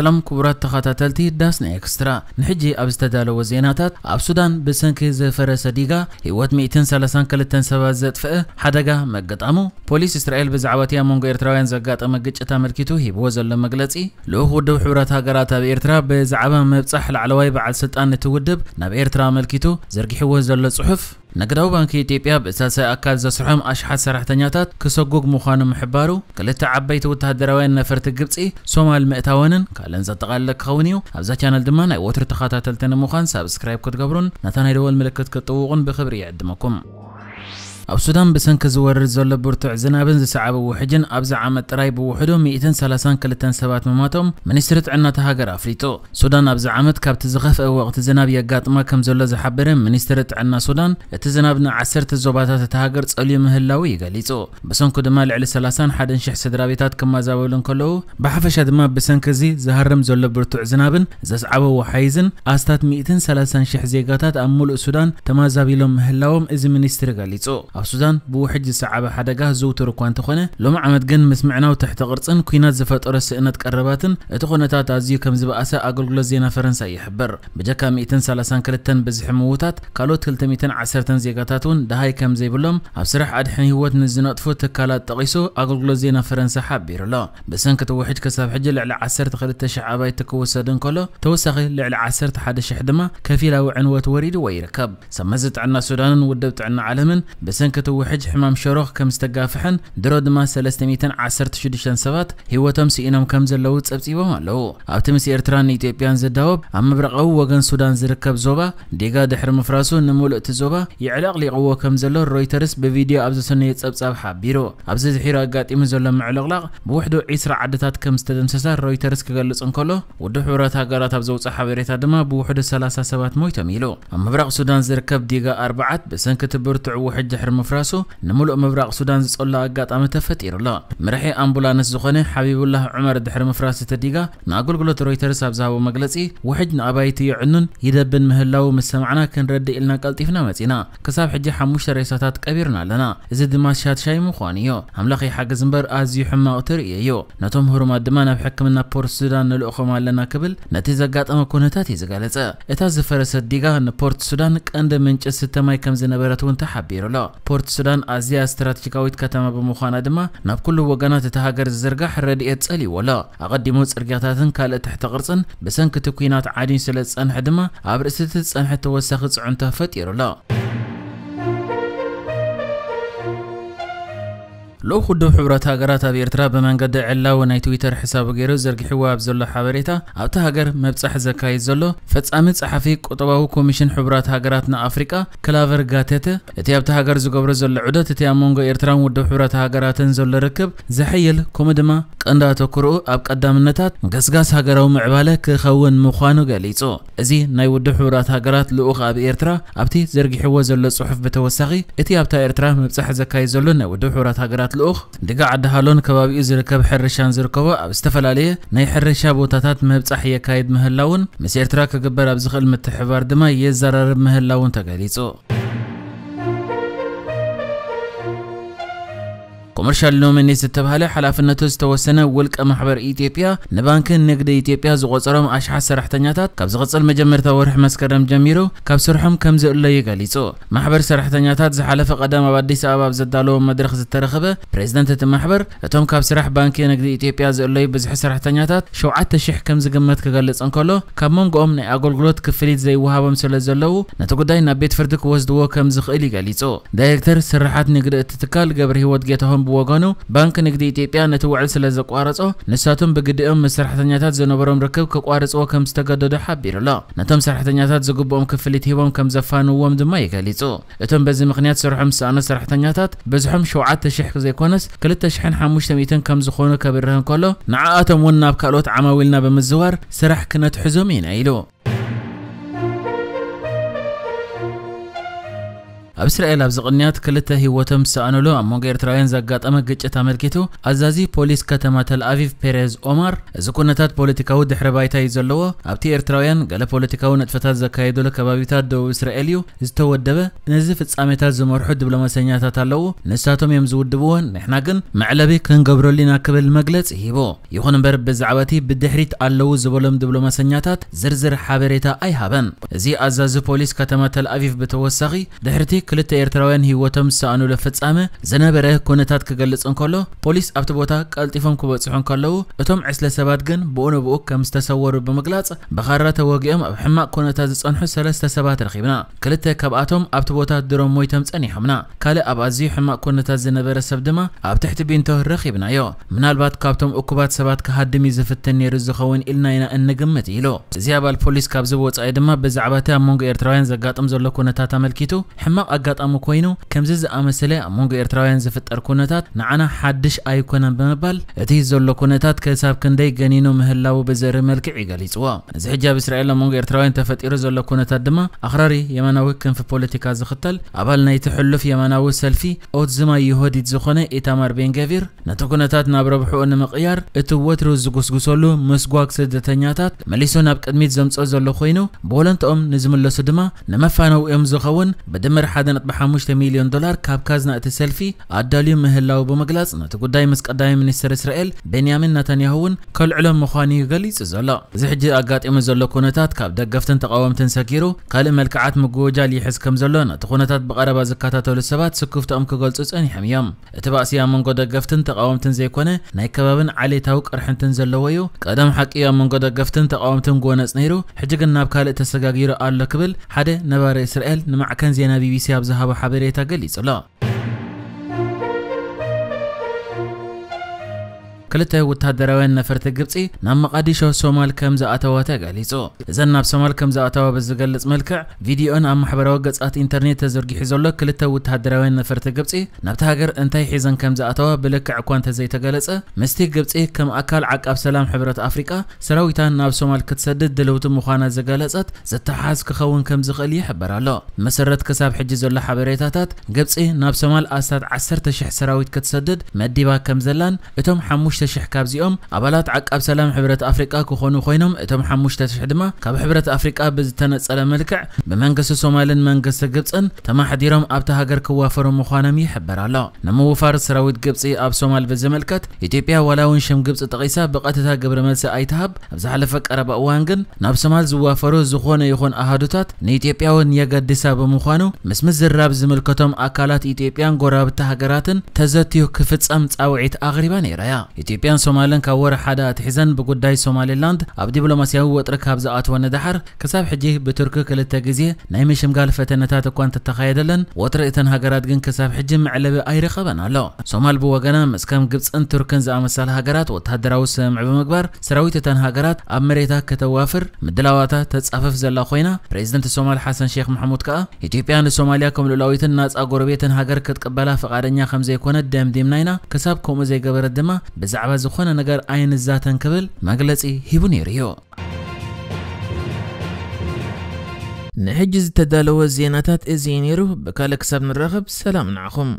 ሰላም ክቡራት ተኸታተልቲ ዳስን ኤክስትራ ንሕጂ ኣብ ዝተዳለወ ዜናታት ኣብ ሱዳን ብሰንኪ ዝፈረሰ ዲጋ ህይወት 132 ሰባት ዘጥፍአ ሓደጋ መገጣሙ ፖሊስ እስራኤል ብዛዕባ እቲያ መንጎ ኤርትራውያን ዘጋጠመ ግጭት ኣመልኪቱ ሂብዎ ዘሎ መግለፂ ልኡኽ ውድብ ሕቡራት ሃገራት ኣብ ኤርትራ ብዛዕባ ምብፃሕ ላዕለዋይ በዓል ስልጣን እቲ ውድብ ናብ ኤርትራ ኣመልኪቱ ዘርጊሕዎ ዘሎ ጽሑፍ نقدو بانكي تيبيا بإساسة أكاد زسرحهم أشحات سرحتانياتات كسوقوق مخانو محبارو كلتا عبيت وتهدروين نفرت قبسي سوما المئتاوانن كالن زتغال لك خونيو أبزا تيانل دمان أي وطر تخاطاتلتين مخان سابسكرايب كتقبرون نتاني دول ملكت كتوغن بخبري عدمكم ኣብ ሱዳን ብሰንኪ ዝወርድ ዘሎ ብርቱዕ ዝናብን ዝሰዓበ ውሕጅን ኣብ ዝዓመ ጥራይ ብውሕዱ 132 ሰባት ምማቶም ሚኒስትሪ ጥዕና እቲ ሃገር ኣፍሊጡ ሱዳን ኣብዚ ዓመት ካብቲ ዝኸፍአ ወቕቲ ዝናብ የጋጥማ ከም ዘሎ ዝሓበረ ሚኒስትሪ ጥዕና ሱዳን እቲ ዝናብ ንዓሰርተ ዞባታት እቲ ሃገር ጸልዩ ምህላዊ ይገሊጹ ብሰንኩ ድማ ልዕሊ 31000 ስድራ ቤታት ክመዛበሉ እንከለዉ ብሓፈሻ ድማ ብሰንኪ እዚ ዝሃርም ዘሎ ብርቱዕ ዝናብን ዘስዓበ ወሓይዝን ኣስታት 130,000 ዜጋታት ኣብ ሙሉእ ሱዳን ተማዛቢሎም ምህላዎም እዚ ሚኒስትሪ ገሊጹ ኣብ ሱዳን ብኡ ሕጂ ዝሰዓበ ሓደጋ ዝውትር እኳ እንተኾነ ሎሚ ዓመት ግን ምስ ምዕናው ትሕቲ ቅርፅን ኩናት ዝፈጠሮ ስእነት ቀረባትን እቲ ኩነታት ኣዝዩ ከም ዝበኣሰ ኣገልግሎት ዜና ፈረንሳይ ይሕብር ብጀካ 132 ብዝሒ ምውታት ካልኦት 210 ዜጋታት እውን ድሃይ ከም ዘይብሎም ኣብ ስራሕ ኣድሕን ህይወት ንዝነጥፉ ትካላት ጠቂሱ ኣገልግሎት ዜና ፈረንሳይ ሓቢሩ ኣሎ ብሰንኪ ትውሕድ ክሳብ ሕጂ ልዕሊ 12000 ኣባይቲ ክወሰድ እንከሎ ተወሳኺ ልዕሊ 11000 ድማ ከፊላዊ ዕንወት ወሪዱ ወይ ይርከብ ሰመዚ ጥዕና ሱዳንን ውድብ ጥዕና ዓለምን ብስ ሰንከቱ ውሕጅ ሕማም ሸሮኽ ከም ዝተጋፍሐን ድሮ ድማ 316 ሰባት ሂወቶም ስኢኖም ከም ዘለው ጸብጺቦም ኣለዉ ኣብቲ ምስ ኤርትራን ኢትዮጵያን ዝዳወብ ኣብ ምብራቃዊ ወገን ሱዳን ዝርከብ ዞባ ዴጋ ድሕሪ ምፍራሱ ንሙሉእ እቲ ዞባ ይዕለቕሊቕዎ ከም ዘሎ ሮይተርስ ብቪድዮ ኣብ ዘሰነየ ጸብጻብ ሓቢሩ ኣብዚ ድሒሩ ኣጋጢሙ ዘሎ ምዕልቕላቕ ብውሕዱ 20 ዓድታት ከም ዝተደምሰሳ ሮይተርስ ክገልጽ እንከሎ ውድብ ሕብረት ሃገራት ኣብ ዘውፅእ ሓበሬታ ድማ ብውሕዱ 30 ሰባት ሞይቶም ኢሉ ኣብ ምብራቕ ሱዳን ዝርከብ ዲጋ ኣርባዓት ብሰንኪ እቲ ብርቱዕ ውሕጅ ድሕሪ بحر مفراسو نملؤ مبرق سودان زولا قط أم تفتير لا مرحى أمبولانس زخنة حبيب الله عمر بحر مفراس تديقة نقول قلة رويترس أبزاو مجلسي وحدنا أبايتي عنن يدبن مهلاو مسمعنا كن رد إلنا قلتيفنا متينا كساب حج حموش رئيساتات كبيرنا لنا إذا دماشات شاي مخوانيو عملاقي حق زمبر أزي حما أتري يو نتم هرم الدمان إن بور السودان الأخمة لنا قبل نتيجة قط أم كونتاتي زقالتة إتاز فرس تديقة أن بور السودان كأند منج ستة ما يكمل زنبرة وانت حبيرو لا ፖርት ሱዳን ኣዝያ ስትራቴጂካዊት ከተማ ብምዃና ድማ ናብ ኩሉ ወገናት እቲ ሃገር ዝዝርጋሕ ረድኤት ፀሊወላ ኣቐዲሙ ፅርግያታትን ካልእ ትሕቲ ቅርፅን ብሰንኪ እቲ ኩናት ዓድዩ ስለ ዝፀንሐ ድማ ኣብ ርእሲ እቲ ዝፀንሐ ተወሳኺ ፅዑንቶ ፈጢሩላ لو خود حبرت هاجرات ها بیرترا به من قدر علّا و نی تویتر حساب گیروز در حوا بزرگ حبریتا عبت هاجر مبتسح زکای زلّ فتص امت صحفی کتاب او کمیشن حبرت هاجرات ن آفریقا کلافر گاتته اتی عبت هاجر زگبر زلّ عدت اتی آمونگو ایرترا مود حبرت هاجرات زلّ رکب زحیل کمدما کند ات کرو آب قدم نتات گسگس هاجر او معباله ک خون مخانو جلیتو ازی نی ود حبرت هاجرات لو خاب ایرترا عبتی زرگ حوا زلّ صحف بتوسعی اتی عبت ایرترا مبتسح زکای زلّ نه ود ናት ልኡኽ ድጋ ዓዲ ሃሎን ከባቢኡ ዝርከብ ሕርሻን ዝርከቦ ኣብ ዝተፈላለየ ናይ ሕርሻ ቦታታት ምህብፃሕ የካየድ ምህላውን ምስ ኤርትራ ክግበር ኣብ ዝኽእል ምትሕባር ድማ የዘራርብ ምህላውን ተገሊጹ كومرشال لومني ستبهالي حلاف النتوز توسنا ولك محبر ايتيبيا نبانك نقد ايتيبيا زغوصرهم اشحا سرحتانياتات كاب زغصل مجمر تاورح مسكرم جميرو كاب سرحهم كم زئلا يقاليسو محبر سرحتانياتات زحالف قدام ابادي ساباب زدالو مدرخ زد ترخبة بريزدنت المحبر اتوم كاب سرح بانكي نقد ايتيبيا زئلا يبزح سرحتانياتات شو عاد تشيح كم زقمت كغلس انكولو كاب مونغ ام ني اقول قلوت كفليت زي وهاب مسلا زلو نتوقو داي نبيت فردك وزدوو كم زخ الي قاليسو دايركتر سرحات نقد اتتكال قبر هوت جيتهم بوجانو بانك نقدي تيبيا نتوعل سلزق قارصه نساتهم بقدئهم مسرحتنياتات زنبرهم ركب كقارص وكم استجدد حبير لا نتم سرحتنياتات زقبهم كفلت هيوم كم زفانو وم دماي قاليتو اتم بزي مخنيات سرحم سانا سرحتنياتات بزحم شوعات تشح زي كونس كل تشحن حموش تميتن كم زخونو كبرهن كله نعاتهم وناب كالوت عماويلنا بمزوار سرح كنت حزومين ايلو ኣብ እስራኤል ኣብ ዝቕንያት ክልተ ህይወቶም ዝተኣነሉ ኣብ መንጎ ኤርትራውያን ዘጋጠመ ግጭት ኣመልኪቱ ኣዛዚ ፖሊስ ከተማ ተልኣቪቭ ፔሬዝ ኦማር እዚ ኩነታት ፖለቲካዊ ድሕረ ባይታ እዩ ዘለዎ ኣብቲ ኤርትራውያን ገለ ፖለቲካዊ ነጥፈታት ዘካየደሉ ከባቢታት ደቡብ እስራኤል እዩ ዝተወደበ ነዚ ፍጻሜታት ዝመርሑ ዲፕሎማሰኛታት ኣለዉ ንሳቶም እዮም ዝውድብዎን ንሕና ግን መዕለቢ ክንገብረሉ ኢና ክብል መግለፂ ሂቦ ይኹን እምበር ብዛዕባ እቲ ብድሕሪት ኣለዉ ዝበሎም ዲፕሎማሰኛታት ዝርዝር ሓበሬታ ኣይሃበን እዚ ኣዛዚ ፖሊስ ከተማ ተልኣቪቭ ብተወሳኺ ድሕርቲ ክልተ ኤርትራውያን ህይወቶም ዝሰኣኑ ዝፈጻመ ዝነበረ ኩነታት ክገልጽ እንከሎ ፖሊስ ኣብቲ ቦታ ቀልጢፎም ክበጽሑ እንከለዉ እቶም ዕስለ ሰባት ግን ብኡ ንብኡ ከም ዝተሰወሩ ብምግላጽ ብኻራ ተወጊኦም ኣብ ሕማቅ ኩነታት ዝጸንሑ ሰለስተ ሰባት ረኺብና ክልተ ካብኣቶም ኣብቲ ቦታ ድሮም ሞይቶም ጸኒሖምና ካልእ ኣብ ኣዝዩ ሕማቅ ኩነታት ዝነበረ ሰብ ድማ ኣብ ትሕቲ ቢንቶ ረኺብናዮ ምናልባት ካብቶም እኩባት ሰባት ክሃድም እዩ ዝፍትን ነይሩ ዝኸውን ኢልና ኢና እንግምት ኢሉ እዚ ኣባል ፖሊስ ካብዚ ወጻኢ ድማ ብዛዕባ እቲ ኣብ መንጎ ኤርትራውያን ዘጋጥም ዘሎ ኩነታት ኣመልኪቱ ሕማቕ ኣጋጣሚ ኮይኑ ከምዚ ዝኣመሰለ ኣብ መንጎ ኤርትራውያን ዝፍጠር ኩነታት ንዓና ሓድሽ ኣይኮነን ብምባል እቲ ዘሎ ኩነታት ክሳብ ክንደይ ገኒኑ ምህላው ብዘርኢ መልክዕ ይገሊፅዎ እዚ ሕጂ ኣብ እስራኤል ኣብ መንጎ ኤርትራውያን ተፈጢሩ ዘሎ ኩነታት ድማ ኣክራሪ የመናዊ ክንፊ ፖለቲካ ዝኽተል ኣባል ናይቲ ሕሉፍ የመናዊ ሰልፊ ኦትዝማ ይሁዲት ዝኾነ ኢታማር ቤንገቪር ነቲ ኩነታት ናብ ረብሕኡ ንምቕያር እቲ ወትሪ ዝጉስጉሰሉ ምስጓግ ስደተኛታት መሊሱ ናብ ቅድሚት ዘምፅኦ ዘሎ ኮይኑ ብወለንትኦም ንዝምለሱ ድማ ንመፋነዊኦም ዝኸውን ብድምር ሓደ ሓደ ነጥቢ ሓሙሽተ ሚልዮን ዶላር ካብ ካዝና እቲ ሰልፊ ኣዳልዩ ምህላው ብምግላጽ ነቲ ጉዳይ ምስ ቀዳማይ ሚኒስትር እስራኤል ቤንያሚን ነተንያሁን ከልዕሎም ምዃኑ እዩ ገሊጹ ዘሎ እዚ ሕጂ ኣጋጢሙ ዘሎ ኩነታት ካብ ደገፍትን ተቃወምትን ሰኪሩ ካልእ መልክዓት ምጉውጃል ይሕዝ ከም ዘሎ ነቲ ኩነታት ብቐረባ ዝከታተሉ ሰባት ስክፍቶኦም ክገልጹ ጸኒሖም እዮም እቲ ባእሲ ኣብ መንጎ ደገፍትን ተቃወምትን ዘይኮነ ናይ ከባብን ዓሌታዊ ቅርሕንትን ዘለዎ እዩ ቀደም ሓቂ ኣብ መንጎ ደገፍትን ተቃወምትን ጎነፅ ነይሩ ሕጂ ግን ናብ ካልእ ተሰጋጊሩ ኣሎ ክብል ሓደ ነባሪ እስራኤል ንማዕከን ዜና ቢቢሲ یاب ذهب حبیری تا گل كلته وتهدروين نفرت الجبسي نام قديشو سومال كم زأتوا تجلسوا إذا ناب سومال كم زأتوا بزجلس ملكع فيديو أنا أم حبر وجز أت إنترنت زرقي حزلك كلته وتهدروين نفرت الجبسي نبتهجر أنتي حزن كم زأتوا بلكع كوانت زي تجلس مستي الجبسي كم أكل عق أب سلام حبرة أفريقيا سراويتان ناب سومال كتسدد دلوت مخانة زت حاز كخون كم زخلي حبر الله مسرت كساب حجز الله حبريتات جبسي ناب سومال أسد عسرت شح سراويت كتسدد مدي كم زلان إتهم حموش ሓሙሽተ ካብ እዚኦም ኣባላት ዓቃብ ሰላም ሕብረት ኣፍሪቃ ክኾኑ ኮይኖም እቶም ሓሙሽተ ሽሕ ድማ ካብ ሕብረት ኣፍሪቃ ብዝተነፀለ መልክዕ ብመንግስቲ ሶማልን መንግስቲ ግብፅን ተማሓዲሮም ኣብቲ ሃገር ክዋፈሩ ምዃኖም ይሕበር ኣሎ ንምውፋር ሰራዊት ግብፂ ኣብ ሶማል ብዝምልከት ኢትዮጵያ ዋላ እውን ሽም ግብፂ ጠቒሳ ብቐጥታ ግብረ መልሲ ኣይትሃብ ኣብ ዝሓለፈ ቀረባ እዋን ግን ናብ ሶማል ዝዋፈሩ ዝኾነ ይኹን ኣሃዱታት ንኢትዮጵያውን የገድሳ ብምዃኑ ምስ ምዝራብ ዝምልከቶም ኣካላት ኢትዮጵያን ጎራብቲ ሃገራትን ተዘትዩ ክፍፀም ፃውዒት ኣቕሪባ ነይራ እያ ኢትዮጵያን ሶማልን ካብ ወርሒ ሓደ ኣትሒዘን ብጉዳይ ሶማሌላንድ ኣብ ዲፕሎማስያዊ ወጥሪ ካብ ዝኣትወ ንድሓር ክሳብ ሕጂ ብቱርኪ ክልተ ግዜ ናይ ምሽምጋል ፈተነታት እኳ እንተተኻየደለን ወጥሪ እተን ሃገራት ግን ክሳብ ሕጂ መዕለቢ ኣይረኸበን ኣሎ ሶማል ብወገና ምስ ከም ግብፅን ቱርክን ዝኣመሳለ ሃገራት ወተሃደራዊ ስምዕ ብምግባር ሰራዊት እተን ሃገራት ኣብ መሬታት ከተዋፍር ምድላዋታ ተጻፍፍ ዘላ ኮይና ፕሬዚደንት ሶማል ሓሰን ሼክ መሐሙድ ከዓ ኢትዮጵያ ንሶማልያ ከም ልዑላዊትን ናፃ ጎረቤትን ሃገር ክትቅበላ ፈቓደኛ ከም ዘይኮነት ደምዲምና ኢና ክሳብ ከምኡ ዘይገበረት ድማ ብዛዕባ ብዛዕባ ዝኾነ ነገር ኣይንዛተን ክብል መግለፂ ሂቡ ነይሩ እዩ ንሕጂ ዝተዳለወ ዜናታት እዚ ነይሩ ብካልእ ክሳብ ንራኸብ ሰላም ንዓኹም